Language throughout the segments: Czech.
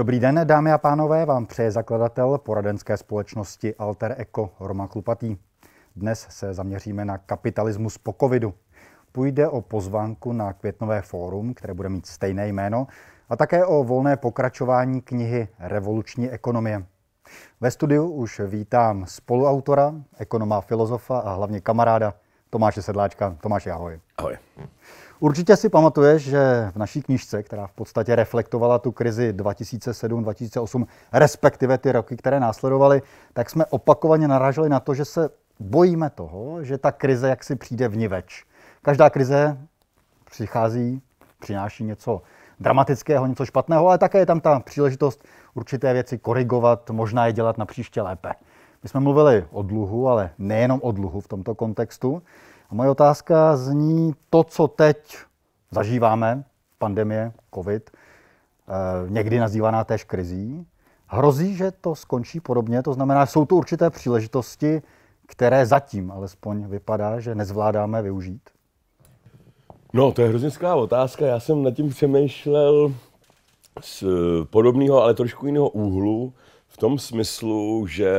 Dobrý den, dámy a pánové, vám přeje zakladatel poradenské společnosti Alter Eco Roman Klupatý. Dnes se zaměříme na kapitalismus po covidu. Půjde o pozvánku na květnové fórum, které bude mít stejné jméno, a také o volné pokračování knihy Revoluční ekonomie. Ve studiu už vítám spoluautora, ekonoma, filozofa a hlavně kamaráda Tomáše Sedláčka. Tomáš, ahoj. Ahoj. Určitě si pamatuješ, že v naší knižce, která v podstatě reflektovala tu krizi 2007-2008, respektive ty roky, které následovaly, tak jsme opakovaně naraželi na to, že se bojíme toho, že ta krize jaksi přijde v vniveč. Každá krize přichází, přináší něco dramatického, něco špatného, ale také je tam ta příležitost určité věci korigovat, možná je dělat na příště lépe. My jsme mluvili o dluhu, ale nejenom o dluhu v tomto kontextu. A moje otázka zní to, co teď zažíváme, pandemie, covid, eh, někdy nazývaná též krizí, hrozí, že to skončí podobně, to znamená, jsou tu určité příležitosti, které zatím alespoň vypadá, že nezvládáme využít? No, to je hrozně otázka. Já jsem nad tím přemýšlel z eh, podobného, ale trošku jiného úhlu, v tom smyslu, že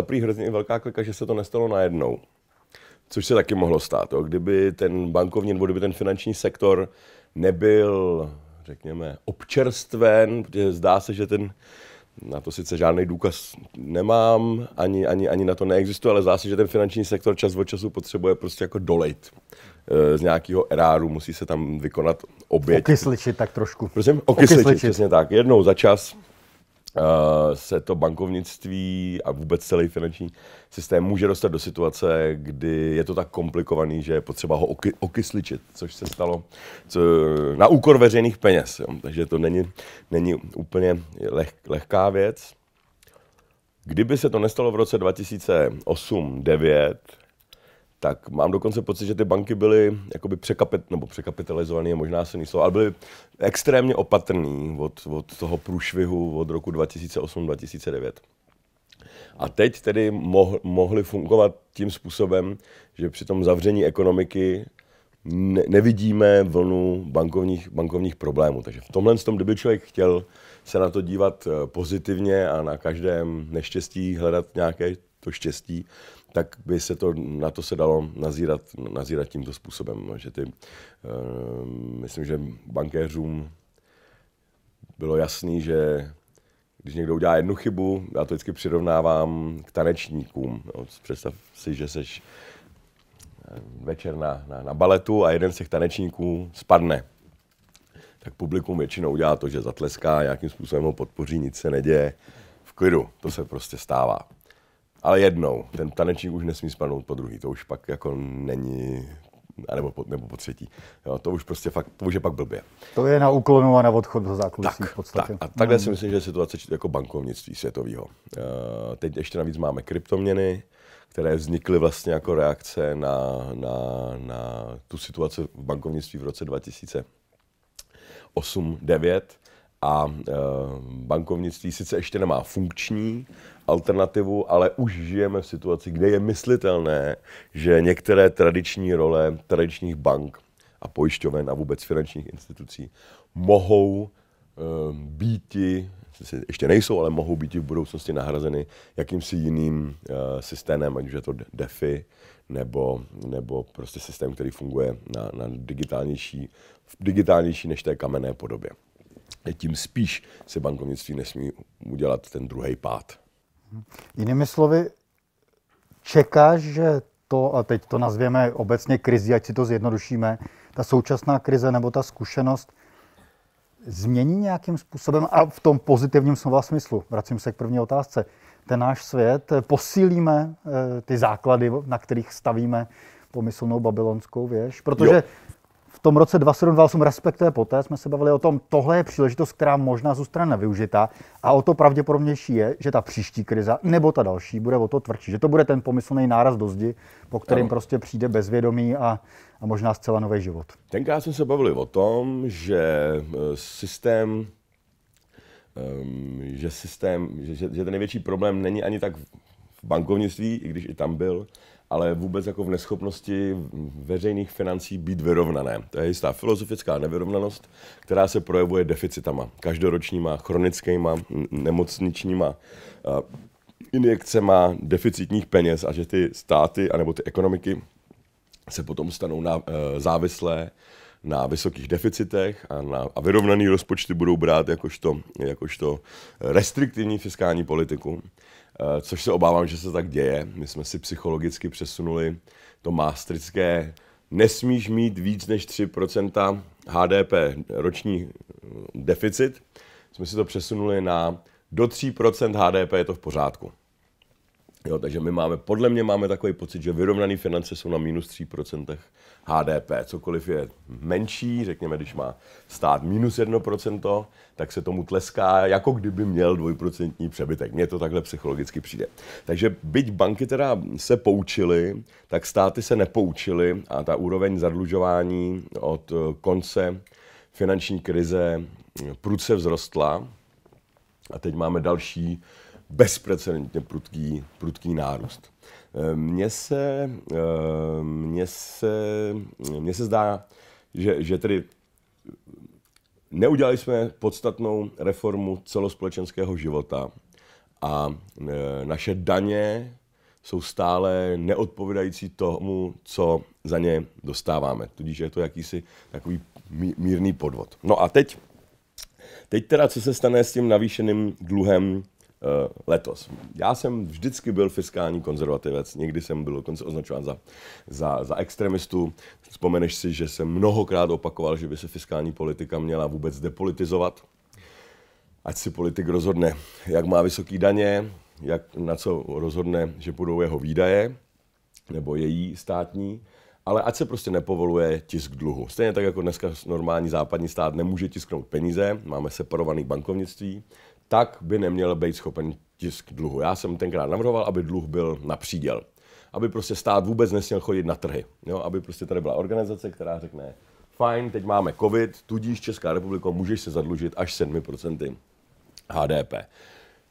prý hrozně velká klika, že se to nestalo najednou což se taky mohlo stát. Jo. Kdyby ten bankovní nebo kdyby ten finanční sektor nebyl, řekněme, občerstven, protože zdá se, že ten na to sice žádný důkaz nemám, ani, ani, ani na to neexistuje, ale zdá se, že ten finanční sektor čas od času potřebuje prostě jako dolejt eh, z nějakého eráru, musí se tam vykonat oběť. Okysličit tak trošku. Prosím, okysličit, okysličit. přesně tak. Jednou za čas Eh, se to bankovnictví a vůbec celý finanční systém může dostat do situace, kdy je to tak komplikovaný, že je potřeba ho oky, okysličit, což se stalo co, na úkor veřejných peněz. Jo. Takže to není, není úplně leh, lehká věc. Kdyby se to nestalo v roce 2008 9 tak mám dokonce pocit, že ty banky byly jakoby překapit, nebo překapitalizované, možná se slovo, ale byly extrémně opatrný od, od toho průšvihu od roku 2008-2009. A teď tedy mohli fungovat tím způsobem, že při tom zavření ekonomiky nevidíme vlnu bankovních, bankovních problémů. Takže v tomhle, tom, kdyby člověk chtěl se na to dívat eh, pozitivně a na každém neštěstí hledat nějaké to štěstí, tak by se to, na to se dalo nazírat, nazírat tímto způsobem. No, že ty, uh, myslím, že bankéřům bylo jasný, že když někdo udělá jednu chybu, já to vždycky přirovnávám k tanečníkům. No, představ si, že seš eh, večer na, na, na baletu a jeden z těch tanečníků spadne. Tak publikum většinou udělá to, že zatleská, nějakým způsobem ho podpoří, nic se neděje. V klidu, to se prostě stává. Ale jednou. Ten tanečník už nesmí spadnout po druhý. To už pak jako není anebo po, nebo po třetí. Jo, to už prostě fakt, to už je pak blbě. To je na úklonu a na odchod do zákulisí tak, v podstatě. Tak, a takhle hmm. si myslím, že je situace jako bankovnictví světového. Uh, eh, teď ještě navíc máme kryptoměny, které vznikly vlastně jako reakce na, na, na tu situaci v bankovnictví v roce 2008-2009, a eh, bankovnictví sice ještě nemá funkční alternativu, ale už žijeme v situaci, kde je myslitelné, že některé tradiční role tradičních bank a pojišťoven a vůbec finančních institucí mohou eh, být ještě nejsou, ale mohou být v budoucnosti nahrazeny jakýmsi jiným uh, systémem, ať už je to DeFi, nebo, nebo prostě systém, který funguje na, na digitálnější, digitálnější než té kamenné podobě tím spíš se bankovnictví nesmí udělat ten druhý pád. Jinými slovy, čekáš, že to, a teď to nazvěme obecně krizi, ať si to zjednodušíme, ta současná krize nebo ta zkušenost změní nějakým způsobem a v tom pozitivním slova smyslu, vracím se k první otázce, ten náš svět, posílíme eh, ty základy, na kterých stavíme pomyslnou babylonskou věž, protože jo v tom roce 2728 respektuje poté, jsme se bavili o tom, tohle je příležitost, která možná zůstane nevyužita a o to pravděpodobnější je, že ta příští krize nebo ta další bude o to tvrdší, že to bude ten pomyslný náraz do zdi, po kterým no. prostě přijde bezvědomí a, a možná zcela nový život. Tenkrát jsme se bavili o tom, že eh, systém ehm, že systém, že, že ten největší problém není ani tak v bankovnictví, i když i tam byl, ale vůbec jako v neschopnosti veřejných financí být vyrovnané. To je jistá filozofická nevyrovnanost, která se projevuje deficitama. Každoročníma, chronickýma, nemocničníma injekcema deficitních peněz a že ty státy anebo ty ekonomiky se potom stanou na, e, závislé na vysokých deficitech a, na, a vyrovnaný rozpočty budou brát jakožto, jakožto restriktivní fiskální politiku. Eh, což se obávám, že se tak děje. My jsme si psychologicky přesunuli to mástrické nesmíš mít víc než 3% HDP eh, roční eh, deficit. Jsme si to přesunuli na do 3% HDP je to v pořádku. Jo, takže my máme, podle mě máme takový pocit, že vyrovnané finance jsou na minus 3% HDP. Cokoliv je menší, řekněme, když má stát minus 1%, tak se tomu tleská, jako kdyby měl dvojprocentní přebytek. Mně to takhle psychologicky přijde. Takže byť banky teda se poučily, tak státy se nepoučily a ta úroveň zadlužování od eh, konce finanční krize prudce vzrostla. A teď máme další bezprecedentně prudký, prudký nárůst. Eh, mně se, eh, mně se, mně se zdá, že, že tedy neudělali jsme podstatnou reformu celospolečenského života a eh, naše daně jsou stále neodpovídající tomu, co za ně dostáváme. Tudíž je to jakýsi takový mírný podvod. No a teď, teď teda, co se stane s tím navýšeným dluhem Eh, letos. Já jsem vždycky byl fiskální konzervativec, někdy jsem byl dokonce označován za, za, za extremistu. Vzpomeneš si, že jsem mnohokrát opakoval, že by se fiskální politika měla vůbec depolitizovat. Ať si politik rozhodne, jak má vysoké daně, jak, na co rozhodne, že budou jeho výdaje nebo její státní, ale ať se prostě nepovoluje tisk dluhu. Stejně tak jako dneska normální západní stát nemůže tisknout peníze, máme separovaný bankovnictví, tak by neměl být schopen tisk dluhu. Já jsem tenkrát navrhoval, aby dluh byl na příděl. Aby prostě stát vůbec nesměl chodit na trhy. Jo? Aby prostě tady byla organizace, která řekne, fajn, teď máme covid, tudíž Česká republika můžeš se zadlužit až 7% HDP.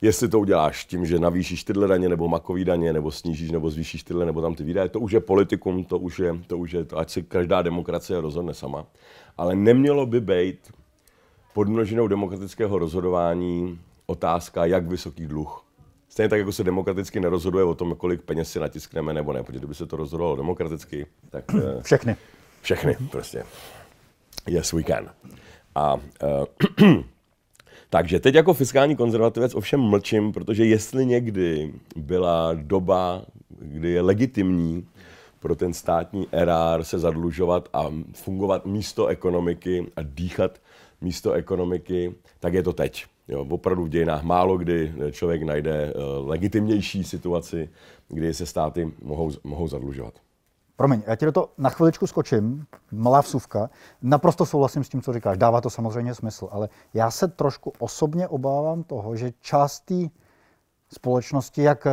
Jestli to uděláš tím, že navýšíš tyhle daně, nebo makový daně, nebo snížíš, nebo zvýšíš tyhle, nebo tam ty výdaje, to už je politikum, to už je, to už je to, ať si každá demokracie rozhodne sama. Ale nemělo by být podmnožinou demokratického rozhodování otázka, jak vysoký dluh. Stejně tak, jako se demokraticky nerozhoduje o tom, kolik peněz si natiskneme nebo ne, protože kdyby se to rozhodovalo demokraticky, tak... Mhm. Eh, Všechny. Všechny, mhm. prostě. Yes, we can. A, uh, takže teď jako fiskální konzervativec ovšem mlčím, protože jestli někdy byla doba, kdy je legitimní pro ten státní erár se zadlužovat a fungovat místo ekonomiky a dýchat místo ekonomiky, tak je to teď. Jo, opravdu v dějinách málo kdy eh, člověk najde eh, legitimnější situaci, kdy se státy mohou, mohou zadlužovat. Promiň, já ti do to na chviličku skočím, malá vsuvka. Naprosto souhlasím s tím, co říkáš, dává to samozřejmě smysl, ale já se trošku osobně obávám toho, že část té společnosti, jak eh,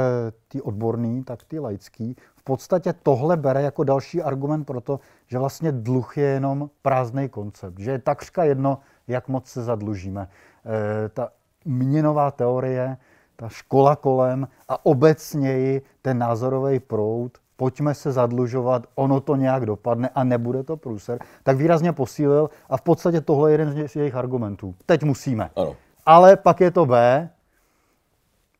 ty odborný, tak ty laický, v podstatě tohle bere jako další argument pro to, že vlastně dluh je jenom prázdný koncept, že je takřka jedno, jak moc se zadlužíme. Eh, ta měnová teorie, ta škola kolem a obecněji ten názorový proud, pojďme se zadlužovat, ono to nějak dopadne a nebude to průser, tak výrazně posílil a v podstatě tohle je jeden z jejich argumentů. Teď musíme. Ano. Ale pak je to B,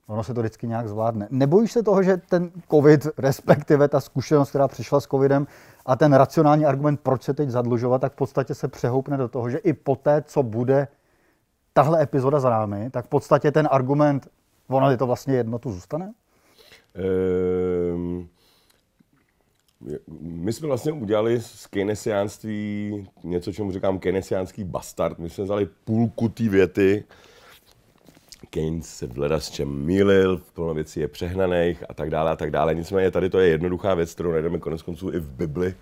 ono se to vždycky nějak zvládne. Nebojíš se toho, že ten covid, respektive ta zkušenost, která přišla s covidem a ten racionální argument, proč se teď zadlužovat, tak v podstatě se přehoupne do toho, že i poté, co bude tahle epizoda za námi, tak v podstatě ten argument, ono je to vlastně jedno, tu zůstane? Ehm, my jsme vlastně udělali z keynesiánství něco, čemu říkám keynesiánský bastard. My jsme vzali půlku té věty, Keynes se vleda s čem mýlil, plno věcí je přehnaných a tak dále a tak dále. Nicméně tady to je jednoduchá věc, kterou najdeme konec konců i v Bibli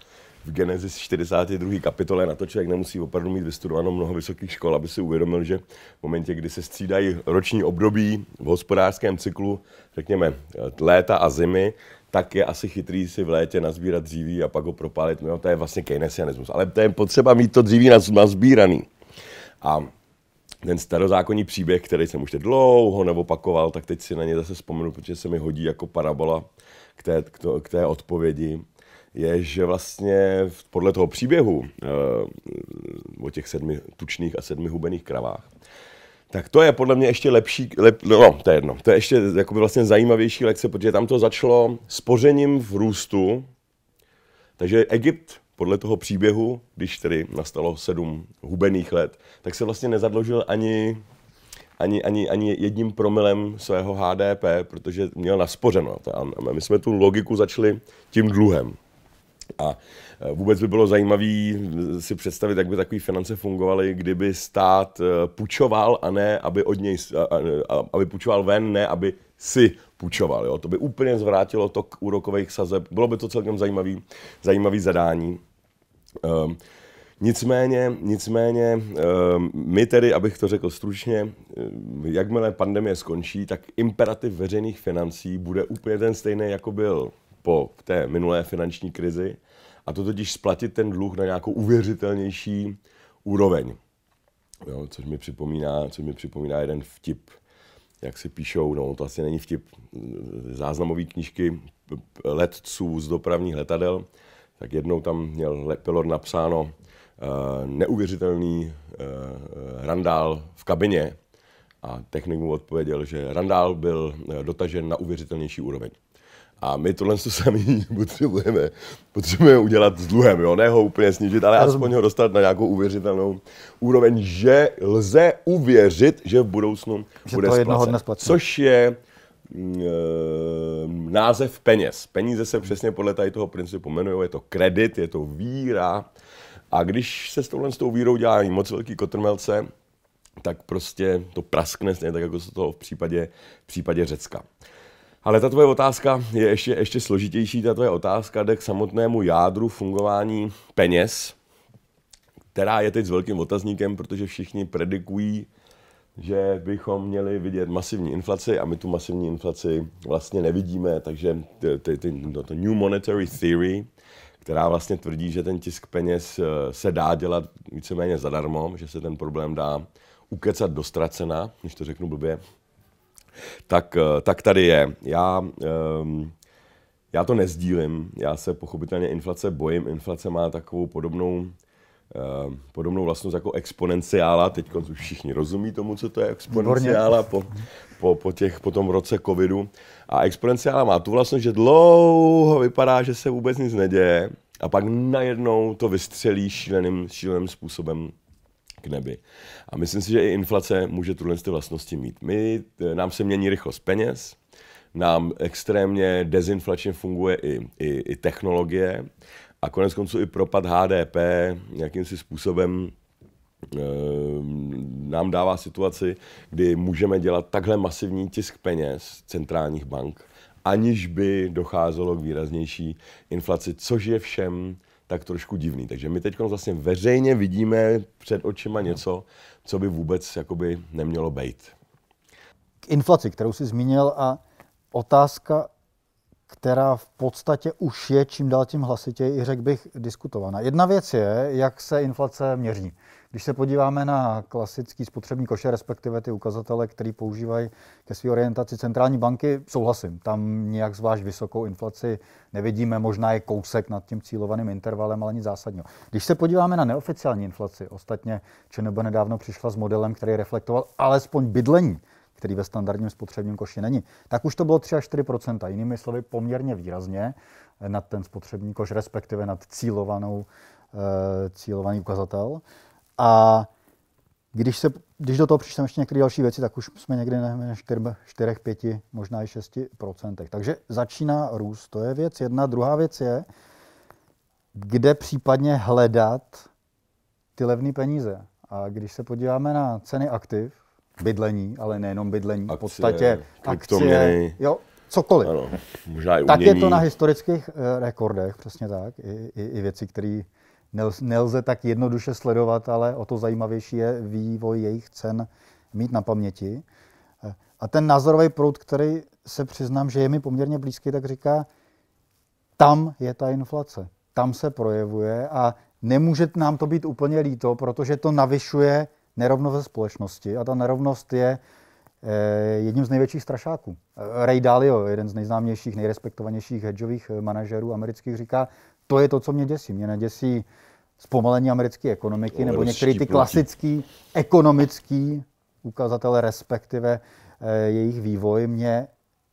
v Genesis 42. kapitole na to člověk nemusí opravdu mít vystudováno mnoho vysokých škol, aby si uvědomil, že v momentě, kdy se střídají roční období v hospodářském cyklu, řekněme léta a zimy, tak je asi chytrý si v létě nazbírat dříví a pak ho propálit. No, to je vlastně keynesianismus, ale to je potřeba mít to dříví nazbíraný. A ten starozákonní příběh, který jsem už teď dlouho neopakoval, tak teď si na ně zase vzpomenu, protože se mi hodí jako parabola k té, k, to, k té odpovědi je, že vlastně podle toho příběhu eh, o těch sedmi tučných a sedmi hubených kravách, tak to je podle mě ještě lepší, lep, no, no to je jedno, to je ještě jakoby vlastně zajímavější lekce, protože tam to začalo spořením v růstu, takže Egypt podle toho příběhu, když tedy nastalo sedm hubených let, tak se vlastně nezadložil ani, ani, ani, ani jedním promilem svého HDP, protože měl naspořeno. A my jsme tu logiku začali tím dluhem. A e, vůbec by bylo zajímavé si představit, jak by takové finance fungovaly, kdyby stát e, půjčoval a ne, aby od něj, aby půjčoval ven, ne, aby si půjčoval. Jo? To by úplně zvrátilo k úrokových sazeb. Bylo by to celkem zajímavý, zajímavý zadání. Um, Nicméně, nicméně, ehm, my tedy, abych to řekl stručně, jakmile pandemie skončí, tak imperativ veřejných financí bude úplně ten stejný, jako byl po té minulé finanční krizi, a to totiž splatit ten dluh na nějakou uvěřitelnější úroveň. Jo, což, mi připomíná, což mi připomíná jeden vtip, jak si píšou, no to asi není vtip, záznamové knížky letců z dopravních letadel, tak jednou tam měl pilot napsáno uh, neuvěřitelný uh, randál v kabině a technik mu odpověděl, že randál byl eh, dotažen na uvěřitelnější úroveň. A my tohle to sami potřebujeme, potřebujeme udělat s dluhem, jo? ne ho úplně snížit, ale aspoň ho dostat na nějakou uvěřitelnou úroveň, že lze uvěřit, že v budoucnu že bude to Což je mm, eh, název peněz. Peníze se přesně podle tady toho principu jmenují, je to kredit, je to víra. A když se s touhle s tou vírou dělá moc velký kotrmelce, tak prostě to praskne, stejně tak jako se to v případě, v případě Řecka. Ale ta tvoje otázka je ještě, ještě složitější. Ta tvoje otázka jde k samotnému jádru fungování peněz, která je teď s velkým otazníkem, protože všichni predikují, že bychom měli vidět masivní inflaci a my tu masivní inflaci vlastně nevidíme, takže no, to New Monetary Theory, která vlastně tvrdí, že ten tisk peněz eh, se dá dělat víceméně zadarmo, že se ten problém dá ukecat do ztracena, když to řeknu blbě, tak, eh, tak tady je. Já, ehm, já to nezdílím, já se pochopitelně inflace bojím. Inflace má takovou podobnou, ehm, podobnou vlastnost jako exponenciála. Teď už všichni rozumí tomu, co to je exponenciála po, po, po, těch, po tom roce covidu. A exponenciála má tu vlastnost, že dlouho vypadá, že se vůbec nic neděje a pak najednou to vystřelí šíleným, šíleným způsobem k nebi. A myslím si, že i inflace může tuhle ty vlastnosti mít. My, e, nám se mění rychlost peněz, nám extrémně dezinflačně funguje i, i, i technologie a konec konců i propad HDP nějakým si způsobem e, nám dává situaci, kdy můžeme dělat takhle masivní tisk peněz centrálních bank, aniž by docházelo k výraznější inflaci, což je všem tak trošku divný. Takže my teď vlastně veřejně vidíme před očima něco, co by vůbec jakoby nemělo být. K inflaci, kterou jsi zmínil a otázka, která v podstatě už je čím dál tím hlasitěji, řekl bych, diskutovaná. Jedna věc je, jak se inflace měří. Když se podíváme na klasický spotřební koše, respektive ty ukazatele, které používají ke své orientaci centrální banky, souhlasím. Tam nějak zvlášť vysokou inflaci nevidíme, možná je kousek nad tím cílovaným intervalem, ale nic zásadního. Když se podíváme na neoficiální inflaci, ostatně ČNB nedávno přišla s modelem, který reflektoval alespoň bydlení, který ve standardním spotřebním koši není, tak už to bylo 3 až 4 jinými slovy poměrně výrazně nad ten spotřební koš, respektive nad cílovanou, eh, cílovaný ukazatel. A když, se, když do toho přičteme ještě některé další věci, tak už jsme někdy na 4, 5, možná i 6 procentech. Takže začíná růst, to je věc jedna. Druhá věc je, kde případně hledat ty levné peníze. A když se podíváme na ceny aktiv, bydlení, ale nejenom bydlení, akcie, v podstatě akcie, jo, cokoliv. Ano, možná i tak je to na historických eh, rekordech, přesně tak, i, i, i věci, které nelze tak jednoduše sledovat, ale o to zajímavější je vývoj jejich cen mít na paměti. A ten názorový proud, který se přiznám, že je mi poměrně blízký, tak říká, tam je ta inflace, tam se projevuje a nemůže nám to být úplně líto, protože to navyšuje nerovnost ve společnosti a ta nerovnost je eh, jedním z největších strašáků. Eh, Ray Dalio, jeden z nejznámějších, nejrespektovanějších hedžových eh, manažerů amerických, říká, to je to, co mě děsí. Mě neděsí zpomalení americké ekonomiky nebo některé ty klasické ekonomické ukazatele, respektive eh, jejich vývoj. Mě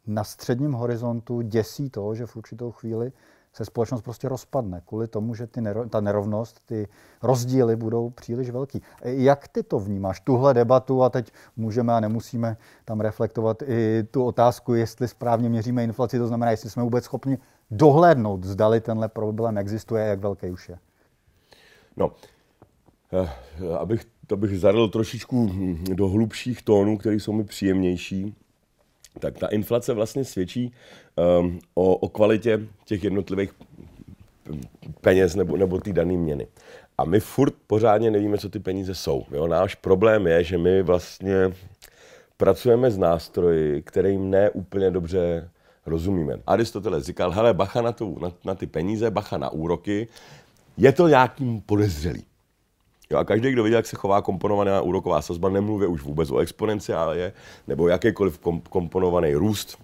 na středním horizontu děsí to, že v určitou chvíli se společnost prostě rozpadne kvůli tomu, že ty nero, ta nerovnost, ty rozdíly budou příliš velký. Jak ty to vnímáš, tuhle debatu, a teď můžeme a nemusíme tam reflektovat i tu otázku, jestli správně měříme inflaci, to znamená, jestli jsme vůbec schopni dohlédnout, zdali tenhle problém existuje, jak velký už je. No, eh, abych, abych zadal trošičku do hlubších tónů, které jsou mi příjemnější, tak ta inflace vlastně svědčí um, o, o kvalitě těch jednotlivých peněz nebo, nebo ty dané měny. A my furt pořádně nevíme, co ty peníze jsou. Jo? Náš problém je, že my vlastně pracujeme s nástroji, kterým ne úplně dobře rozumíme. Aristoteles říkal, hele, bacha na, tu, na, na ty peníze, bacha na úroky, je to nějakým podezřelý. Jo, a každý, kdo viděl, jak se chová komponovaná úroková sazba, nemluvě už vůbec o exponenciále nebo jakýkoliv kom- komponovaný růst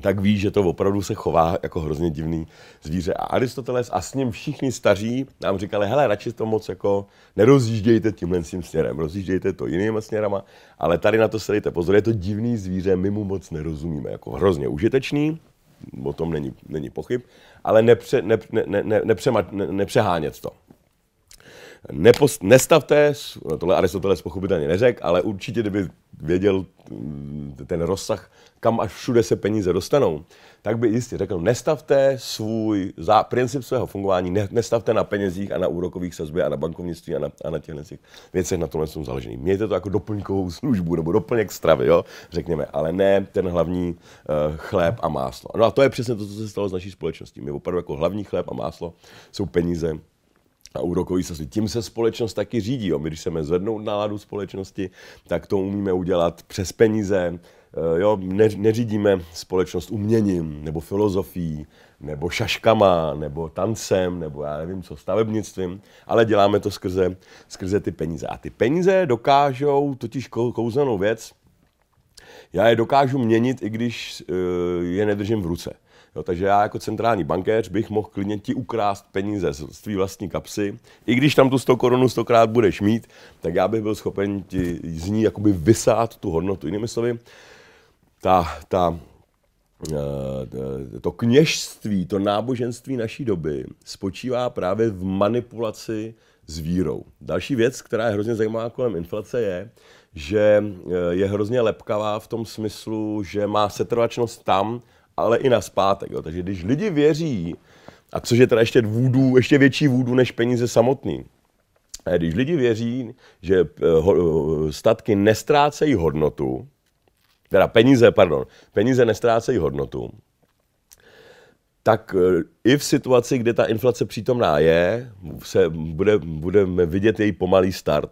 tak ví, že to opravdu se chová jako hrozně divný zvíře. A Aristoteles a s ním všichni staří nám říkali, hele, radši to moc jako nerozjíždějte tímhle tím směrem, rozjíždějte to jinýma směrama, ale tady na to se dejte pozor, je to divný zvíře, my mu moc nerozumíme, jako hrozně užitečný, o tom není, není pochyb, ale nepře, ne, ne, ne, ne, nepřema, ne, nepřehánět to. Nepost, nestavte, tohle Aristoteles pochopitelně neřekl, ale určitě, kdyby věděl mm, ten rozsah, kam až všude se peníze dostanou, tak by jistě řekl, nestavte svůj za princip svého fungování, ne, nestavte na penězích a na úrokových sazbě a na bankovnictví a na, a na těchto těch věcech na tomhle jsou založený. Mějte to jako doplňkovou službu nebo doplněk stravy, jo, řekněme, ale ne ten hlavní uh, chléb a máslo. No a to je přesně to, co se stalo s naší společností. My opravdu jako hlavní chléb a máslo jsou peníze a úrokový sazby. Tím se společnost taky řídí. Jo. My, když chceme zvednout náladu společnosti, tak to umíme udělat přes peníze. Eh, jo, ne, neřídíme společnost uměním, nebo filozofií, nebo šaškama, nebo tancem, nebo já nevím co, stavebnictvím, ale děláme to skrze, skrze ty peníze. A ty peníze dokážou totiž kouzelnou věc, já je dokážu měnit, i když eh, je nedržím v ruce. Jo, takže já jako centrální bankéř bych mohl klidně ti ukrást peníze z, z tvý vlastní kapsy. I když tam tu 100 korunu 100 krát budeš mít, tak já bych byl schopen ti z ní jakoby vysát tu hodnotu. Jinými slovy, ta, ta, eh, to kněžství, to náboženství naší doby spočívá právě v manipulaci s vírou. Další věc, která je hrozně zajímavá kolem inflace, je, že eh, je hrozně lepkavá v tom smyslu, že má setrvačnost tam, ale i na zpátek. Jo. Takže když lidi věří, a což je teda ještě vůdu, ještě větší vůdu než peníze samotný, když lidi věří, že eh, eh, statky nestrácejí hodnotu, teda peníze, pardon, peníze nestrácejí hodnotu, tak eh, i v situaci, kde ta inflace přítomná je, se bude, budeme vidět její pomalý start.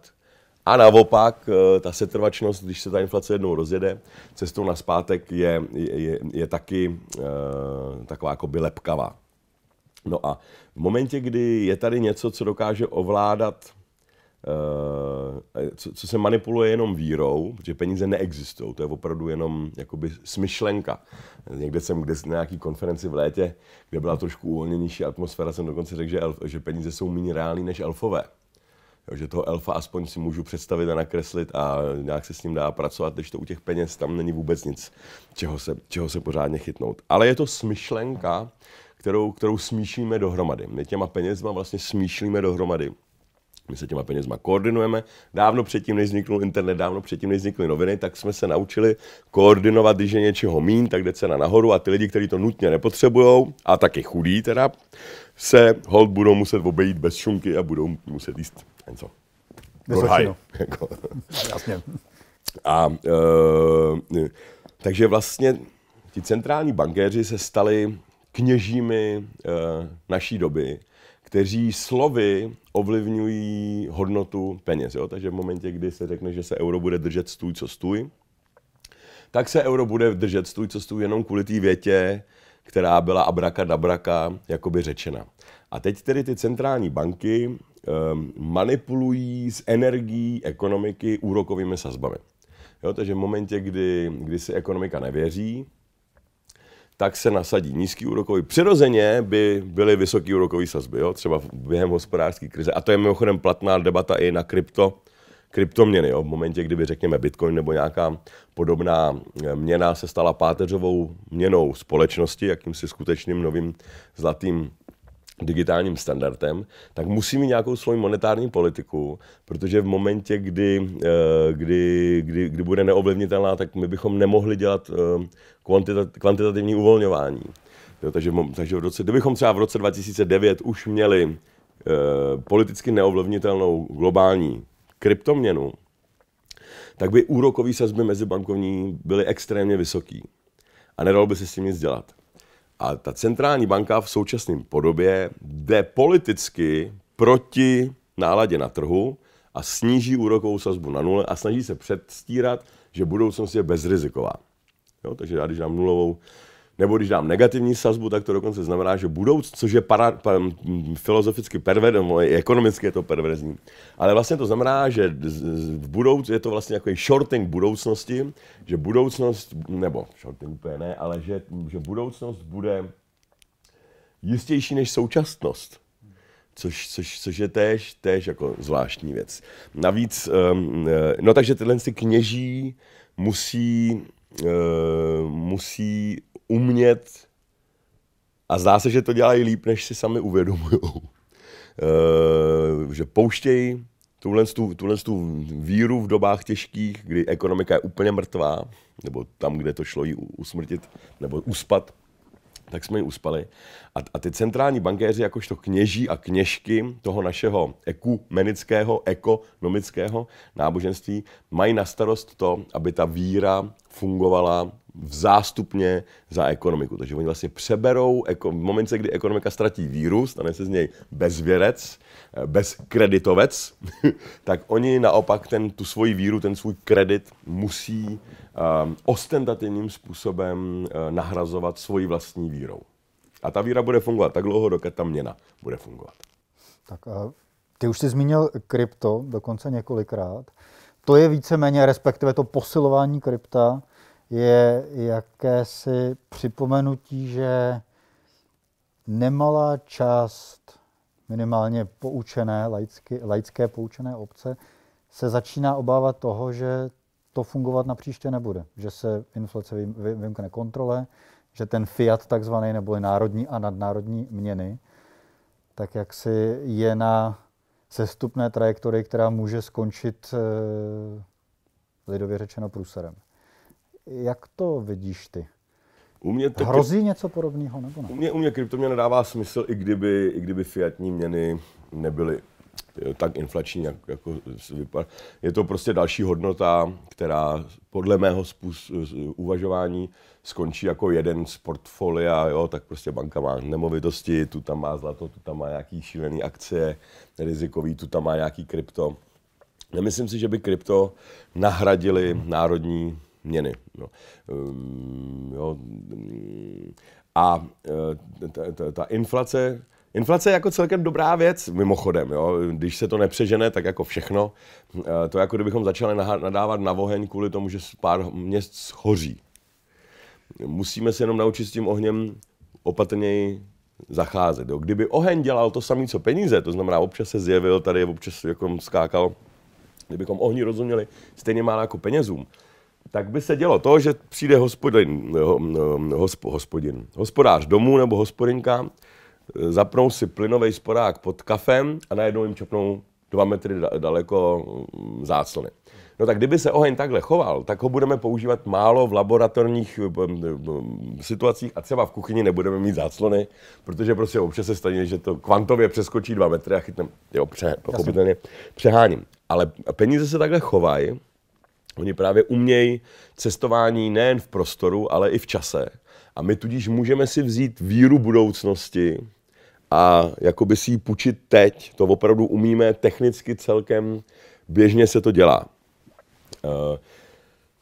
A naopak, eh, ta setrvačnost, když se ta inflace jednou rozjede, cestou na zpátek je, je, je, je taky e, taková jako by lepkavá. No a v momentě, kdy je tady něco, co dokáže ovládat, e, co, co se manipuluje jenom vírou, protože peníze neexistují, to je opravdu jenom jakoby smyšlenka. Někde jsem kde na nějaký konferenci v létě, kde byla trošku uvolněnější atmosféra, jsem dokonce řekl, že, elf, že peníze jsou méně reální než elfové že toho elfa aspoň si můžu představit a nakreslit a nějak se s ním dá pracovat, když to u těch peněz tam není vůbec nic, čeho se, čeho se pořádně chytnout. Ale je to smyšlenka, kterou, kterou smíšíme dohromady. My těma penězma vlastně smýšlíme dohromady. My se těma penězma koordinujeme. Dávno předtím, než vzniknul internet, dávno předtím, než vznikly noviny, tak jsme se naučili koordinovat, když je něčeho mín, tak jde cena nahoru a ty lidi, kteří to nutně nepotřebují, a taky chudí teda, se hold budou muset obejít bez šunky a budou muset jíst Enzo. Jako- Jasně. A, e, takže vlastně ti centrální bankéři se stali kněžími e, naší doby, kteří slovy ovlivňují hodnotu peněz. Jo? Takže v momentě, kdy se řekne, že se euro bude držet stůj, co stůj, tak se euro bude držet stůj, co stůj jenom kvůli té větě, která byla abraka dabraka jakoby řečena. A teď tedy ty centrální banky ehm, manipulují s energií ekonomiky úrokovými sazbami. Jo, takže v momentě, kdy, kdy si ekonomika nevěří, tak se nasadí nízký úrokový. Přirozeně by byly vysoké úrokové sazby, jo? třeba během hospodářské krize. A to je mimochodem platná debata i na krypto, kryptoměny. Jo? V momentě, kdyby řekněme Bitcoin nebo nějaká podobná eh, měna se stala páteřovou měnou společnosti, jakýmsi skutečným novým zlatým digitálním standardem, tak musí mít nějakou svoji monetární politiku, protože v momentě, kdy, eh, kdy, kdy, kdy bude neovlivnitelná, tak my bychom nemohli dělat eh, kvantita, kvantitativní uvolňování. Jo, takže, takže v roce, kdybychom třeba v roce 2009 už měli eh, politicky neovlivnitelnou globální kryptoměnu, tak by úrokové sazby mezi bankovní byly extrémně vysoký a nedalo by se s tím nic dělat. A ta centrální banka v současné podobě jde politicky proti náladě na trhu a sníží úrokovou sazbu na nule a snaží se předstírat, že budoucnost je bezriziková. Jo, takže já když dám nulovou nebo když dám negativní sazbu, tak to dokonce znamená, že budouc, což je para, pa, filozoficky perverzní, no, ekonomicky je to perverzní. Ale vlastně to znamená, že v budouc, je to vlastně jako shorting budoucnosti, že budoucnost, nebo shorting úplně ne, ale že, že budoucnost bude jistější než současnost. Což, což, což je též, též jako zvláštní věc. Navíc, um, no takže tyhle kněží musí Eh, musí umět, a zdá se, že to dělají líp, než si sami uvědomují, eh, že pouštějí tuhle, tu, tuhle tu víru v dobách těžkých, kdy ekonomika je úplně mrtvá, nebo tam, kde to šlo jí usmrtit nebo uspat, tak jsme ji uspali. A, a ty centrální bankéři, jakožto kněží a kněžky toho našeho ekumenického, ekonomického náboženství, mají na starost to, aby ta víra fungovala v zástupně za ekonomiku. Takže oni vlastně přeberou, v momentě, kdy ekonomika ztratí víru, stane se z něj bezvěrec, bez kreditovec, tak oni naopak ten, tu svoji víru, ten svůj kredit musí um, ostentativním způsobem uh, nahrazovat svoji vlastní vírou. A ta víra bude fungovat tak dlouho, dokud ta měna bude fungovat. Tak a eh, ty už jsi zmínil krypto dokonce několikrát. To je víceméně, respektive to posilování krypta, je jakési připomenutí, že nemalá část minimálně poučené, laicky, laické poučené obce, se začíná obávat toho, že to fungovat na příště nebude, že se inflace vymkne kontrole, že ten fiat takzvaný neboli národní a nadnárodní měny, tak jak si je na sestupné trajektorii, která může skončit eh, lidově řečeno průserem. Jak to vidíš ty? U mě to Hrozí kri... něco podobného, nebo ne? U mě, u mě kryptoměna dává smysl, i kdyby, i kdyby fiatní měny nebyly tak inflační, jak, jako vypadá. Je to prostě další hodnota, která podle mého způs, uvažování skončí jako jeden z portfolia, jo, tak prostě banka má nemovitosti, tu tam má zlato, tu tam má nějaký šílený akcie, rizikový, tu tam má nějaký krypto. Nemyslím si, že by krypto nahradili národní měny. No. Um, jo. Mm, a e, ta, ta, ta inflace, Inflace je jako celkem dobrá věc, mimochodem. Jo? Když se to nepřežene, tak jako všechno. E, to jako kdybychom začali nadávat na oheň kvůli tomu, že pár měst schoří. Musíme se jenom naučit s tím ohněm opatrněji zacházet. Jo? Kdyby oheň dělal to samé, co peníze, to znamená občas se zjevil, tady občas jako skákal, kdybychom ohni rozuměli stejně málo jako penězům, tak by se dělo to, že přijde hospodin, hosp, hospodin, hospodář domů nebo hospodinka, zapnou si plynový sporák pod kafem a najednou jim čopnou dva metry daleko záclony. No tak kdyby se oheň takhle choval, tak ho budeme používat málo v laboratorních eh, eh, eh, situacích a třeba v kuchyni nebudeme mít záclony, protože prostě občas se stane, že to kvantově přeskočí dva metry a chytneme. Jo, pře, pochopitelně přeháním. Ale peníze se takhle chovají Oni právě umějí cestování nejen v prostoru, ale i v čase. A my tudíž můžeme si vzít víru budoucnosti a jakoby si ji půjčit teď. To opravdu umíme technicky celkem, běžně se to dělá. Eh,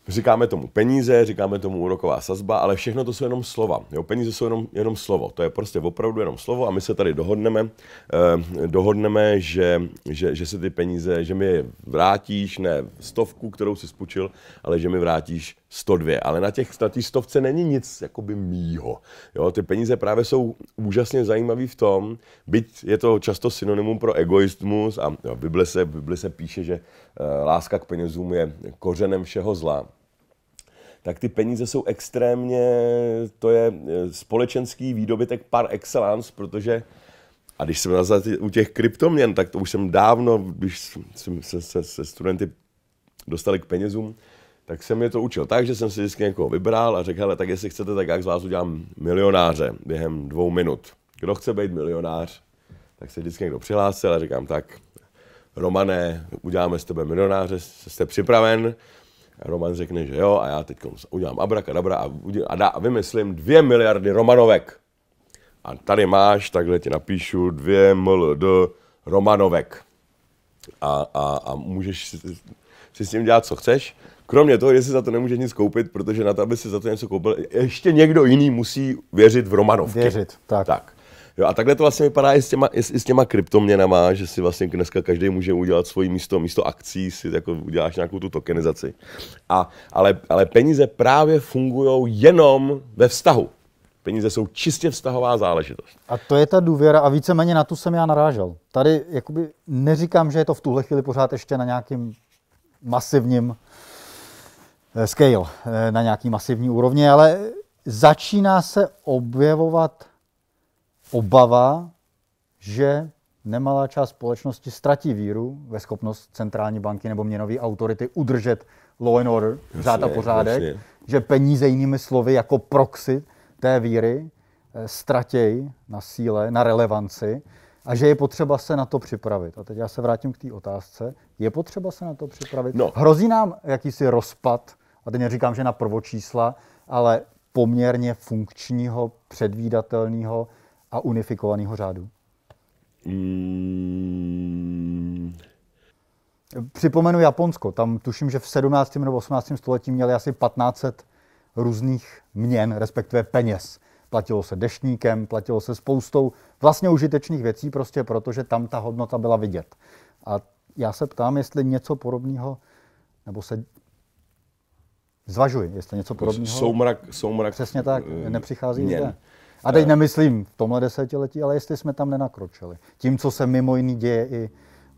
Říkáme tomu peníze, říkáme tomu úroková sazba, ale všechno to jsou jenom slova. Jo? Peníze jsou jenom, jenom slovo. To je prostě opravdu jenom slovo a my se tady dohodneme, eh, dohodneme že, že, že se ty peníze, že mi je vrátíš, ne stovku, kterou si spučil, ale že mi vrátíš 102. Ale na těch na stovce není nic jakoby mýho. Jo? Ty peníze právě jsou úžasně zajímavý v tom, byť je to často synonymum pro egoismus a jo, Bible, se, Bible se píše, že eh, láska k penězům je kořenem všeho zla tak ty peníze jsou extrémně, to je eh, společenský výdobytek par excellence, protože a když jsem nazval u těch kryptoměn, tak to už jsem dávno, když jsem se, se, se studenty dostali k penězům, tak jsem je to učil tak, že jsem si vždycky někoho vybral a řekl, hele, tak jestli chcete, tak jak z vás udělám milionáře během dvou minut. Kdo chce být milionář, tak se vždycky někdo přihlásil a říkám, tak Romané, uděláme z tebe milionáře, jste připraven? Roman řekne, že jo, a já teď udělám abrakadabra a, a, dá, a vymyslím dvě miliardy Romanovek. A tady máš, takhle ti napíšu, dvě mld Romanovek. A, a, a můžeš si, si s tím dělat, co chceš. Kromě toho, že si za to nemůžeš nic koupit, protože na to, aby si za to něco koupil, ještě někdo jiný musí věřit v Romanovky. Věřit, tak. tak. Jo, a takhle to vlastně vypadá i s těma, i, i s těma kryptoměnama, že si vlastně dneska každý může udělat svoji místo, místo akcí, si jako uděláš nějakou tu tokenizaci. A, ale, ale peníze právě fungují jenom ve vztahu. Peníze jsou čistě vztahová záležitost. A to je ta důvěra a víceméně na tu jsem já narážel. Tady jakoby neříkám, že je to v tuhle chvíli pořád ještě na nějakým masivním eh, scale, eh, na nějaký masivní úrovni, ale začíná se objevovat obava, že nemalá část společnosti ztratí víru ve schopnost centrální banky nebo měnové autority udržet law and order, jasně, řád a pořádek, jasně. že peníze jinými slovy jako proxy té víry eh, ztratějí na síle, na relevanci a že je potřeba se na to připravit. A teď já se vrátím k té otázce. Je potřeba se na to připravit? No. Hrozí nám jakýsi rozpad, a teď neříkám, že na prvočísla, ale poměrně funkčního, předvídatelného a unifikovaného řádu? Mm. Připomenu Japonsko. Tam tuším, že v 17. nebo 18. století měli asi 1500 různých měn, respektive peněz. Platilo se deštníkem, platilo se spoustou vlastně užitečných věcí, prostě protože tam ta hodnota byla vidět. A já se ptám, jestli něco podobného, nebo se zvažuji, jestli něco jako podobného. Soumrak, soumrak. Přesně tak, eh, nepřichází měn. zde. A teď nemyslím v tomhle desetiletí, ale jestli jsme tam nenakročili. Tím, co se mimo jiný děje i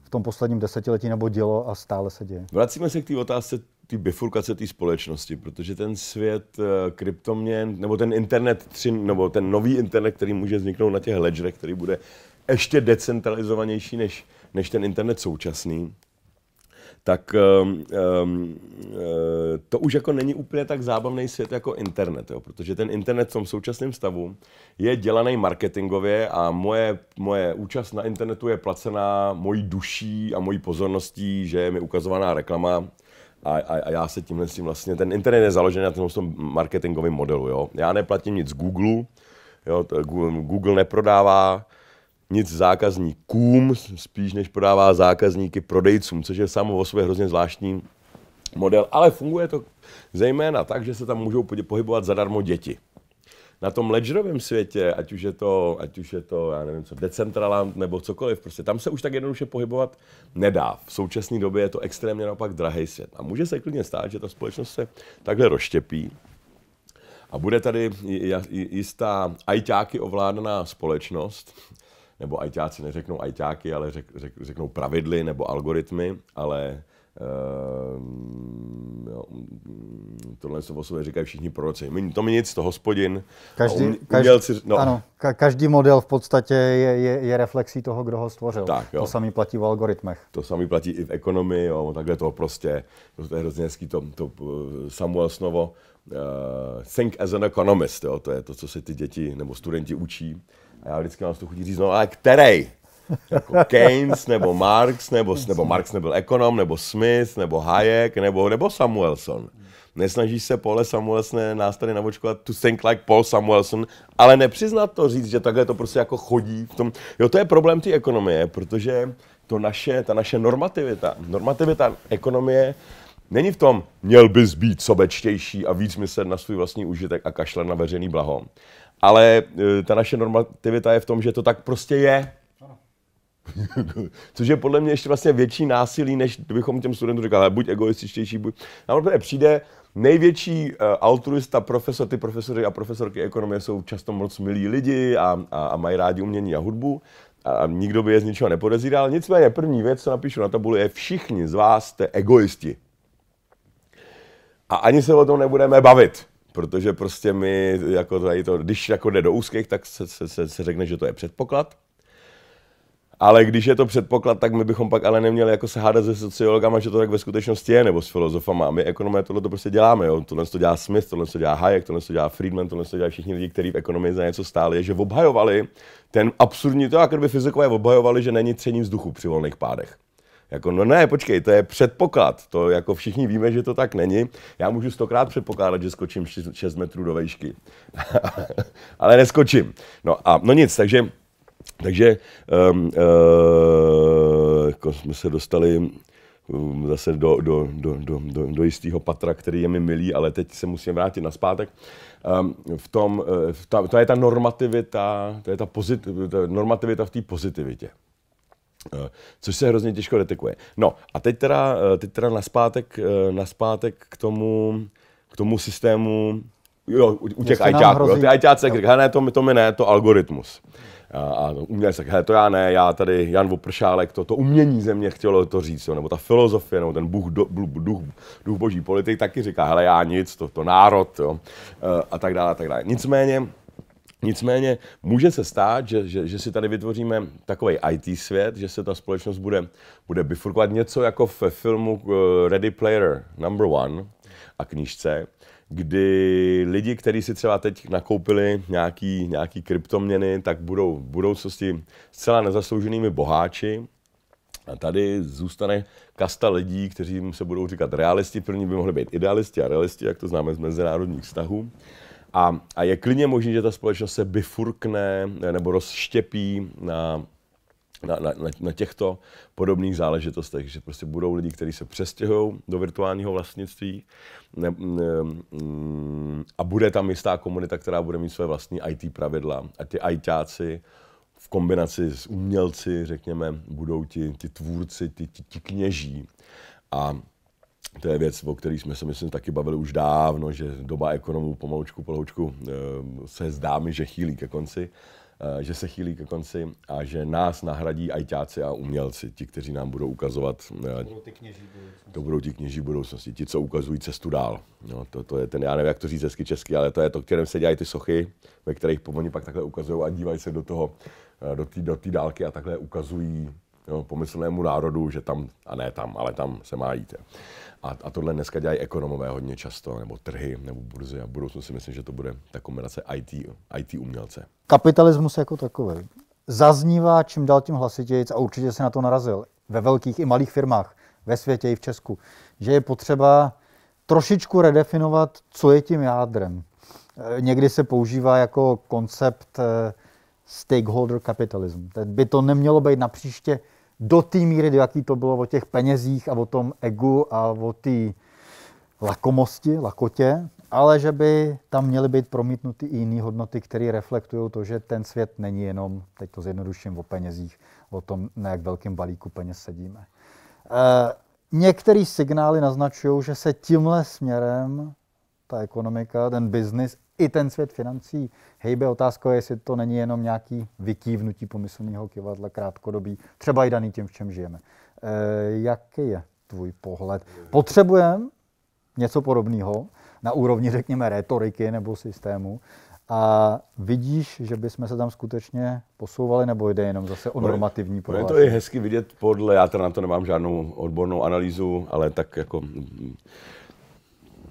v tom posledním desetiletí, nebo dělo a stále se děje. Vracíme se k té otázce ty bifurkace té společnosti, protože ten svět eh, kryptoměn, nebo ten internet tři, nebo ten nový internet, který může vzniknout na těch ledgerech, který bude ještě decentralizovanější než, než ten internet současný, tak um, um, to už jako není úplně tak zábavný svět jako internet, jo, protože ten internet v tom současném stavu je dělaný marketingově a moje, moje účast na internetu je placená mojí duší a mojí pozorností, že je mi ukazovaná reklama, a, a, a já se tímhle s tím vlastně, ten internet je založený na tom marketingovém modelu, jo. Já neplatím nic Google, jo, Google neprodává, nic zákazníkům, spíš než prodává zákazníky prodejcům, což je samo o sobě hrozně zvláštní model, ale funguje to zejména tak, že se tam můžou pohybovat zadarmo děti. Na tom ledgerovém světě, ať už je to, ať už je to, já nevím co, Decentraland nebo cokoliv, prostě tam se už tak jednoduše pohybovat nedá. V současné době je to extrémně naopak drahý svět. A může se klidně stát, že ta společnost se takhle rozštěpí a bude tady jistá ajťáky ovládaná společnost, nebo ajťáci neřeknou ajťáky, ale řek, řek, řeknou pravidly nebo algoritmy, ale Uh, jo, tohle se o sobě říkají všichni proroci. To mi nic, to hospodin. No, každý, um, umělci, každý, no. ano, ka- každý model v podstatě je, je, je reflexí toho, kdo ho stvořil. Tak, jo. To samý platí v algoritmech. To samý platí i v ekonomii, jo, takhle to prostě, to je hrozně hezký, to, to eh, Samuel Snovo, uh, think as an economist, jo, to je to, co se ty děti nebo studenti učí a já vždycky mám z toho chutí říct, no ale který? Jako Keynes, nebo Marx, nebo, nebo Marx nebyl ekonom, nebo Smith, nebo Hayek, nebo, nebo Samuelson. Nesnaží se pole Samuelson nás tady navočkovat to think like Paul Samuelson, ale nepřiznat to, říct, že takhle to prostě jako chodí v tom. Jo, to je problém té ekonomie, protože to naše, ta naše normativita, normativita ekonomie není v tom, měl bys být sobečtější a víc myslet na svůj vlastní užitek a kašle na veřejný blaho ale e, ta naše normativita je v tom, že to tak prostě je. Což je podle mě ještě vlastně větší násilí, než bychom těm studentům říkali, buď egoističtější, buď... to přijde největší e, altruista, profesor, ty profesory a profesorky ekonomie jsou často moc milí lidi a, a, a mají rádi umění a hudbu a nikdo by je z ničeho nepodezíral. Nicméně první věc, co napíšu na tabuli, je všichni z vás jste egoisti. A ani se o tom nebudeme bavit protože prostě my, jako tady to, když jako jde do úzkých, tak se, se, se, se řekne, že to je předpoklad. Ale když je to předpoklad, tak my bychom pak ale neměli jako se hádat se sociologama, že to tak ve skutečnosti je, nebo s filozofama. my ekonomé tohle to prostě děláme. Jo. Tohle to dělá Smith, tohle to dělá Hayek, tohle to dělá Friedman, tohle to dělá všichni lidi, kteří v ekonomii za něco stáli, je, že obhajovali ten absurdní, to jak kdyby fyzikové obhajovali, že není tření vzduchu při volných pádech. Jako, no ne, počkej, to je předpoklad. To jako všichni víme, že to tak není. Já můžu stokrát předpokládat, že skočím 6 metrů do vejšky. Ale neskočím. No a no nic, takže, takže um, uh, jako jsme se dostali ehm, zase do, do, do, do, do, do jistého patra, který je mi milý, ale teď se musím vrátit na zpátek. Um, v tom, eh, v ta, to je ta normativita, to je ta, pozit, ta normativita v té pozitivitě. Eh, což se hrozně těžko detekuje. No a teď teda, eh, teď teda naspátek, eh, naspátek k tomu, k tomu systému, jo, u, u těch ajťáků, ty ajťáci tak říkají, ne, to mi, to mi ne, to algoritmus. A, a uměl tak, hele, to já ne, já tady Jan Vopršálek, to, to umění země chtělo to říct, jo, nebo ta filozofie, nebo ten Bůh, do, duch, duch boží politik taky říká, hele, já nic, to, to národ, jo, a tak dále, a tak dále. Nicméně, Nicméně může se stát, že, že, že si tady vytvoříme takový IT svět, že se ta společnost bude, bude bifurkovat něco jako ve filmu eh, Ready Player Number One a knížce, kdy lidi, kteří si třeba teď nakoupili nějaký, nějaký kryptoměny, tak budou v budoucnosti zcela nezaslouženými boháči. A tady zůstane kasta lidí, kteří se budou říkat realisti, první by mohli být idealisti a realisti, jak to známe z mezinárodních vztahů. A, a je klidně možné, že ta společnost se bifurkne eh, nebo rozštěpí na na, na, na těchto podobných záležitostech, že prostě budou lidi, kteří se přestěhují do virtuálního vlastnictví ne, ne, mm, a bude tam jistá komunita, která bude mít své vlastní IT pravidla a ti ITáci v kombinaci s umělci, řekněme, budou ti, ti tvůrci, ti, ti, ti kněží. A to je věc, o které jsme se, myslím, taky bavili už dávno, že doba ekonomů pomalučku, poloučku eh, se zdá mi, že chýlí ke konci eh, že se chýlí ke konci a že nás nahradí ajťáci a umělci, ti, kteří nám budou ukazovat. Eh, to budou ty kněží budoucnosti. To budou ti kněží budoucnosti, ti, co ukazují cestu dál. No, to, to je ten, já nevím, jak to říct hezky česky, ale to je to, kterém se dělají ty sochy, ve kterých oni pak takhle ukazují a dívají se do toho, do té do dálky a takhle ukazují jo, pomyslnému národu, že tam, a ne tam, ale tam se má jít. A, a tohle dneska dělají ekonomové hodně často, nebo trhy, nebo burzy a v budoucnu si myslím, že to bude ta kombinace IT, IT umělce. Kapitalismus jako takový zaznívá čím dál tím hlasitěji a určitě se na to narazil ve velkých i malých firmách ve světě i v Česku, že je potřeba trošičku redefinovat, co je tím jádrem. E, někdy se používá jako koncept e, stakeholder capitalism. By to nemělo být na příště do té míry, do jaký to bylo o těch penězích a o tom egu a o té lakomosti, lakotě, ale že by tam měly být promítnuty i jiné hodnoty, které reflektují to, že ten svět není jenom, teď to zjednoduším, o penězích, o tom, na jak velkém balíku peněz sedíme. E, Některé signály naznačují, že se tímhle směrem ta ekonomika, ten biznis i ten svět financí hejbe. Otázka je, jestli to není jenom nějaký vykývnutí pomyslného kivadla krátkodobí, třeba i daný tím, v čem žijeme. E, jaký je tvůj pohled? Potřebujeme něco podobného na úrovni, řekněme, retoriky nebo systému, a vidíš, že bychom se tam skutečně posouvali, nebo jde jenom zase o normativní prohlášení? To je hezky vidět podle, já teda na to nemám žádnou odbornou analýzu, ale tak jako mm,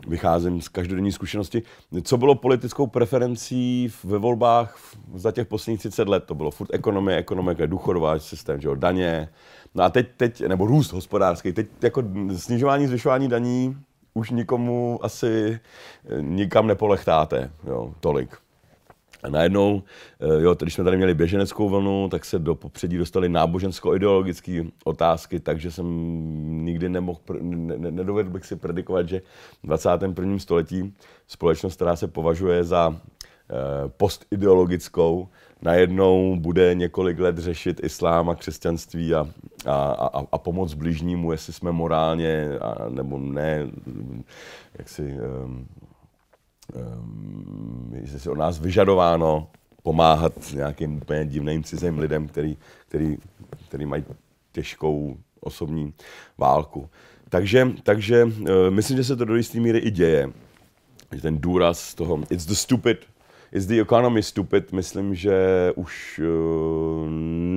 vycházím z každodenní zkušenosti. Co bylo politickou preferencí ve volbách za těch posledních 30 let? To bylo furt ekonomie, ekonomika, důchodová systém, že jo, daně. No a teď, teď, nebo růst hospodářský, teď jako snižování, zvyšování daní už nikomu asi nikam nepolechtáte, jo, tolik. A najednou, eh, jo, když jsme tady měli běženeckou vlnu, tak se do popředí dostaly nábožensko-ideologické otázky, takže jsem nikdy nemohl, ne, nedovedl bych si predikovat, že v 21. století společnost, která se považuje za eh, postideologickou, najednou bude několik let řešit islám a křesťanství a, a, a, a pomoc bližnímu, jestli jsme morálně a, nebo ne, jak si, eh, Ehm, že se o nás vyžadováno pomáhat nějakým úplně divným cizím lidem, který, který, který mají těžkou osobní válku. Takže, takže eh, myslím, že se to do jisté míry i děje. Že ten důraz toho it's the stupid Is the Economy Stupid, myslím, že už uh,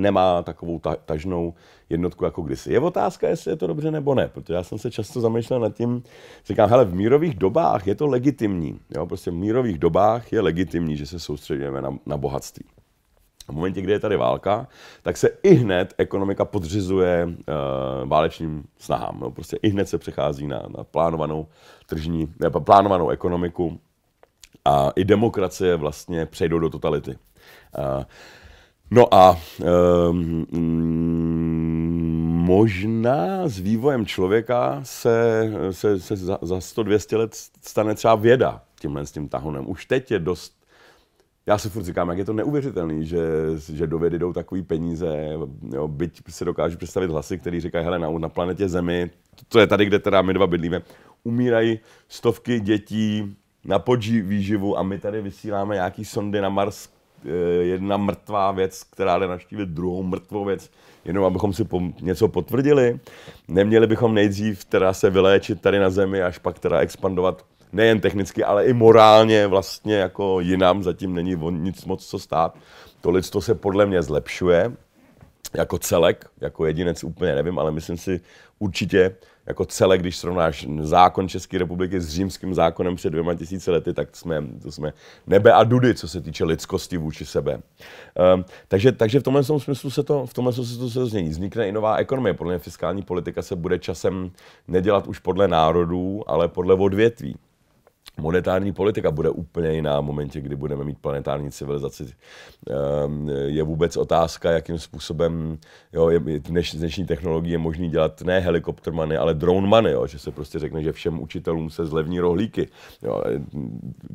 nemá takovou ta- tažnou jednotku jako kdysi. Je otázka, jestli je to dobře nebo ne, protože já jsem se často zamýšlel nad tím, říkám, hele, v mírových dobách je to legitimní, jo, prostě v mírových dobách je legitimní, že se soustředíme na, na bohatství. V momentě, kdy je tady válka, tak se i hned ekonomika podřizuje uh, válečným snahám. No, prostě i hned se přechází na, na plánovanou tržní, ne, plánovanou ekonomiku, a i demokracie vlastně přejdou do totality. No a um, možná s vývojem člověka se, se, se za, za 100-200 let stane třeba věda tímhle s tím tahonem. Už teď je dost já si furt říkám, jak je to neuvěřitelný, že, že do vědy jdou takový peníze, jo, byť se dokážu představit hlasy, který říkají, hele, na, na planetě Zemi, to, to je tady, kde teda my dva bydlíme, umírají stovky dětí na podží výživu a my tady vysíláme nějaký sondy na Mars, eh, jedna mrtvá věc, která jde naštívit druhou mrtvou věc, jenom abychom si něco potvrdili. Neměli bychom nejdřív teda se vyléčit tady na Zemi, až pak teda expandovat nejen technicky, ale i morálně vlastně jako jinam, zatím není nic moc co stát. To lidstvo se podle mě zlepšuje, jako celek, jako jedinec úplně nevím, ale myslím si určitě jako celek, když srovnáš zákon České republiky s římským zákonem před dvěma tisíce lety, tak jsme, to jsme nebe a dudy, co se týče lidskosti vůči sebe. Um, takže, takže v tomhle smyslu se to, v tomhle smyslu se to změní. Vznikne i nová ekonomie. Podle mě fiskální politika se bude časem nedělat už podle národů, ale podle odvětví monetární politika bude úplně jiná v momentě, kdy budeme mít planetární civilizaci. Ehm, je vůbec otázka, jakým způsobem jo, je, dnešní technologie je možný dělat ne helikoptermany, ale drone money, jo, že se prostě řekne, že všem učitelům se zlevní rohlíky. Jo,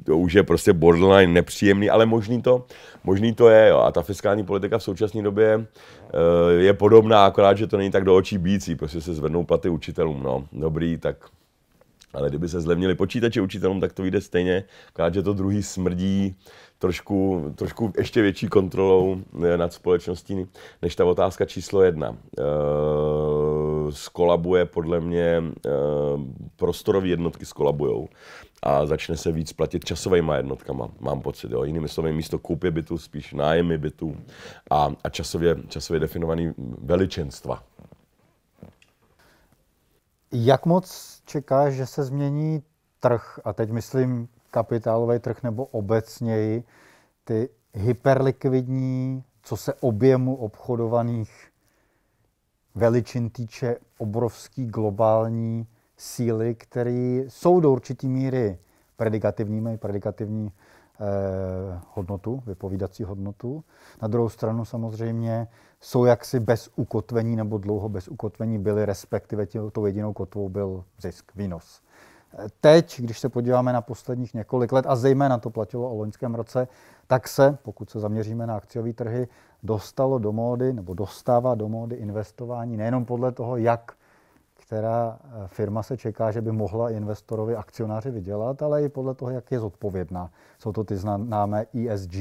to už je prostě borderline nepříjemný, ale možný to, možný to je. Jo. A ta fiskální politika v současné době eh, je podobná, akorát, že to není tak do očí bící, prostě se zvednou platy učitelům. No. Dobrý, tak ale kdyby se zlevnili počítače učitelům, tak to vyjde stejně, akorát, že to druhý smrdí trošku, trošku ještě větší kontrolou eh, nad společností, než ta otázka číslo jedna. Eh, skolabuje podle mě, eh, prostorové jednotky skolabujou a začne se víc platit časovými jednotkama, mám pocit. Jo. Jinými slovy, místo koupě bytu spíš nájmy bytů a, a časově, časově definovaný veličenstva. Jak moc čekáš, že se změní trh, a teď myslím kapitálový trh nebo obecněji, ty hyperlikvidní, co se objemu obchodovaných veličin týče, obrovský globální síly, které jsou do určité míry predikativními, predikativní Eh, hodnotu, vypovídací hodnotu. Na druhou stranu samozřejmě jsou jaksi bez ukotvení nebo dlouho bez ukotvení byly, respektive tou jedinou kotvou byl zisk, výnos. Eh, teď, když se podíváme na posledních několik let, a zejména to platilo o loňském roce, tak se, pokud se zaměříme na akciové trhy, dostalo do módy, nebo dostává do módy investování nejenom podle toho, jak která eh, firma se čeká, že by mohla investorovi akcionáři vydělat, ale i podle toho, jak je zodpovědná. Jsou to ty známé ESG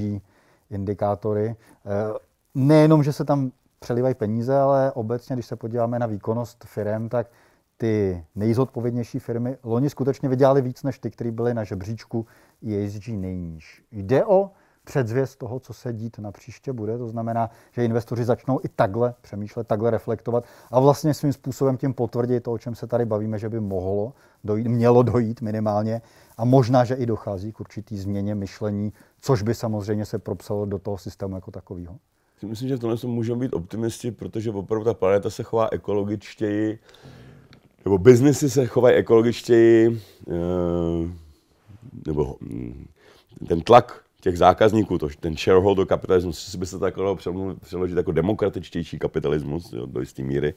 indikátory. Eh, nejenom, že se tam přelivají peníze, ale obecně, když se podíváme na výkonnost firm, tak ty nejzodpovědnější firmy loni skutečně vydělaly víc než ty, které byly na žebříčku ESG nejníž. Jde o předzvěst toho, co se dít na příště bude. To znamená, že investoři začnou i takhle přemýšlet, takhle reflektovat a vlastně svým způsobem tím potvrdit to, o čem se tady bavíme, že by mohlo dojít, mělo dojít minimálně a možná, že i dochází k určitý změně myšlení, což by samozřejmě se propsalo do toho systému jako takového. Myslím, že v tomhle můžeme být optimisti, protože opravdu ta planeta se chová ekologičtěji, nebo biznesy se chovají ekologičtěji, eh, nebo hm, ten tlak těch zákazníků, to, ten shareholder kapitalismus by se takhle dalo přeložit jako demokratičtější kapitalismus jo, do jisté míry,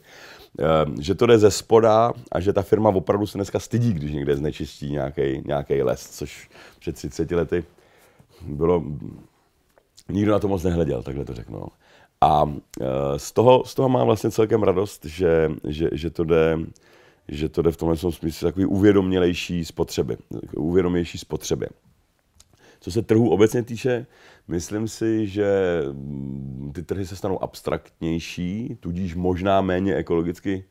e, že to jde ze spoda a že ta firma opravdu se dneska stydí, když někde znečistí nějaký les, což před 30 lety bylo, nikdo na to moc nehleděl, takhle to řeknu. No. A e, z toho, z toho mám vlastně celkem radost, že, že, že to jde že to jde v tomhle smyslu takový uvědomělejší spotřeby, uvědomější spotřeby. Co se trhu obecně týče, myslím si, že mm, ty trhy se stanou abstraktnější, tudíž možná méně ekologicky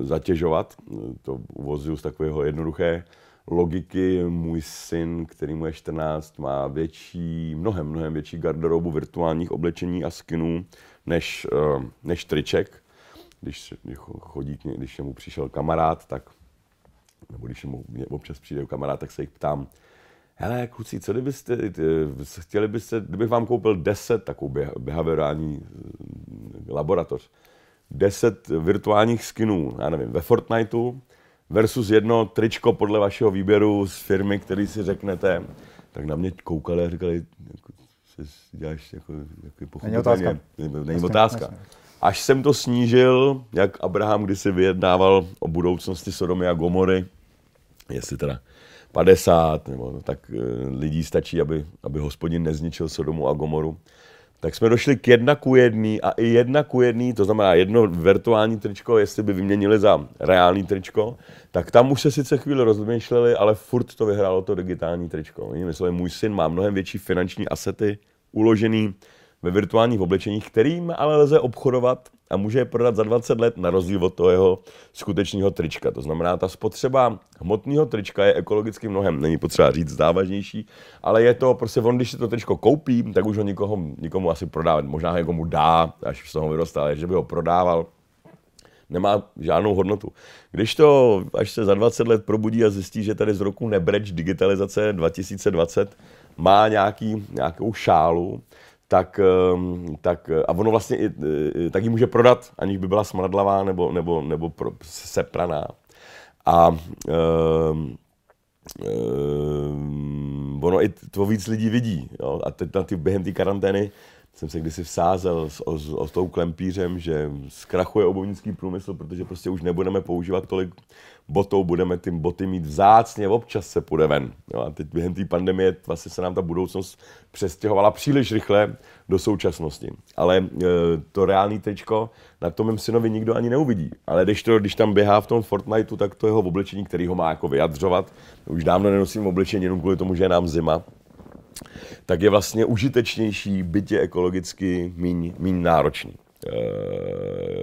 e, zatěžovat. To uvozuju z takového jednoduché logiky. Můj syn, který mu je 14, má větší, mnohem, mnohem větší garderobu virtuálních oblečení a skinů než, e, než triček. Když, jako chodí, když mu přišel kamarád, tak nebo když mu občas přijde kamarád, tak se jich ptám, hele, kluci, co kdybyste, eh, chtěli byste, kdybych vám koupil 10 takovou behaviorální eh, laboratoř, 10 virtuálních skinů, já nevím, ve Fortniteu versus jedno tričko podle vašeho výběru z firmy, který si řeknete, tak na mě koukali a říkali, jako, se děláš jako, jako pochopitelně. Není otázka. Není jasně, otázka. Jasně. Až jsem to snížil, jak Abraham kdysi vyjednával o budoucnosti Sodomy a Gomory, jestli teda 50, nebo no, tak eh, lidí stačí, aby, aby hospodin nezničil Sodomu a Gomoru. Tak jsme došli k jedna ku jedný a i jedna ku jedný, to znamená jedno virtuální tričko, jestli by vyměnili za reální tričko, tak tam už se sice chvíli rozmýšleli, ale furt to vyhrálo to digitální tričko. Oni mysleli, můj syn má mnohem větší finanční asety uložený ve virtuálních oblečeních, kterým ale lze obchodovat a může je prodat za 20 let na rozdíl od toho jeho skutečného trička. To znamená, ta spotřeba hmotného trička je ekologicky mnohem, není potřeba říct, závažnější, ale je to prostě, on když si to tričko koupí, tak už ho nikoho, nikomu asi prodávat, možná někomu dá, až se ho vyrostá, ale že by ho prodával, nemá žádnou hodnotu. Když to až se za 20 let probudí a zjistí, že tady z roku nebreč digitalizace 2020 má nějaký, nějakou šálu, tak, ehm, tak, a ono vlastně tak ji může prodat, aniž by byla smradlavá nebo, nebo, nebo pro, sepraná. A um, um, ono i to víc lidí vidí. Jo? A teď na ty, během té karantény jsem se kdysi vsázel s, o, s, o tou klempířem, že zkrachuje obovnický průmysl, protože prostě už nebudeme používat tolik botou, budeme ty boty mít vzácně, občas se půjde ven. Jo, a teď během té pandemie vlastně se nám ta budoucnost přestěhovala příliš rychle do současnosti. Ale e, to reálný tečko na tom mém synovi nikdo ani neuvidí. Ale když, to, když tam běhá v tom Fortniteu, tak to jeho oblečení, který ho má jako vyjadřovat. Už dávno nenosím oblečení jenom kvůli tomu, že je nám zima tak je vlastně užitečnější, bytě ekologicky méně náročný, eh,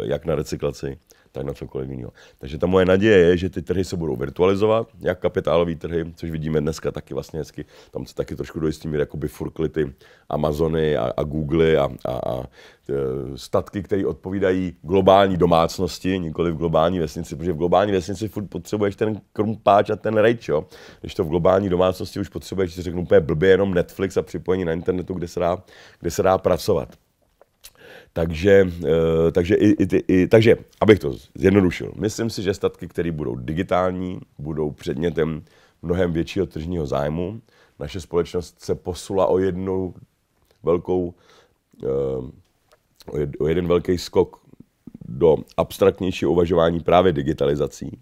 jak na recyklaci, tak na cokoliv jiného. Takže ta moje naděje je, že ty trhy se budou virtualizovat, jak kapitálové trhy, což vidíme dneska taky vlastně hezky, tam se taky trošku do jistý míry jakoby furkly ty Amazony a, a Google a, a, a e, statky, které odpovídají globální domácnosti, nikoli v globální vesnici, protože v globální vesnici furt potřebuješ ten krumpáč a ten rejč, jo? Když to v globální domácnosti už potřebuješ, že řeknu úplně blbě, jenom Netflix a připojení na internetu, kde se dá, kde se dá pracovat. Takže, eh, takže, i, i, i, takže, abych to zjednodušil, myslím si, že statky, které budou digitální, budou předmětem mnohem většího tržního zájmu. Naše společnost se posula o jednu velkou, eh, o jeden velký skok do abstraktnějšího uvažování právě digitalizací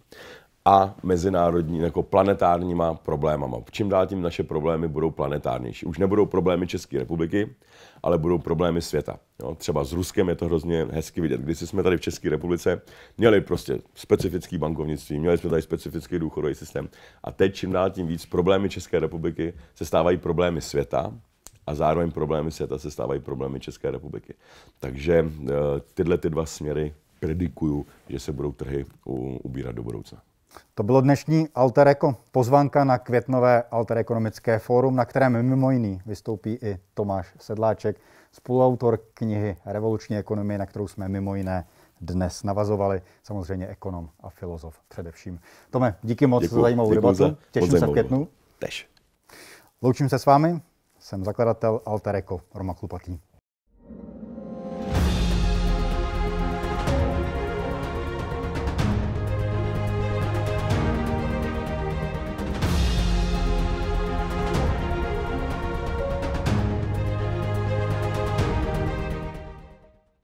a mezinárodní jako planetárníma problémama. Čím dál tím naše problémy budou planetárnější. Už nebudou problémy České republiky, ale budou problémy světa. Jo, třeba s Ruskem je to hrozně hezky vidět. Když jsme tady v České republice měli prostě specifický bankovnictví, měli jsme tady specifický důchodový systém a teď čím dál tím víc problémy České republiky se stávají problémy světa a zároveň problémy světa se stávají problémy České republiky. Takže eh, tyhle ty dva směry predikuju, že se budou trhy ubírat do budoucna. To bylo dnešní Altereko pozvánka na květnové Alterekonomické fórum, na kterém mimo jiný vystoupí i Tomáš Sedláček, spoluautor knihy Revoluční ekonomie, na kterou jsme mimo jiné dnes navazovali, samozřejmě ekonom a filozof především. Tome, díky moc děkuju, za zajímavou debatu. Za Těším se v květnu. Tež. Loučím se s vámi, jsem zakladatel Altereko Roma Klupatý.